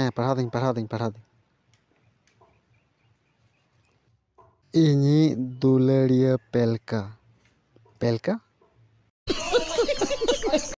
É, parada em, perdem, perdem, perdem. Ini dularia pelca, pelca.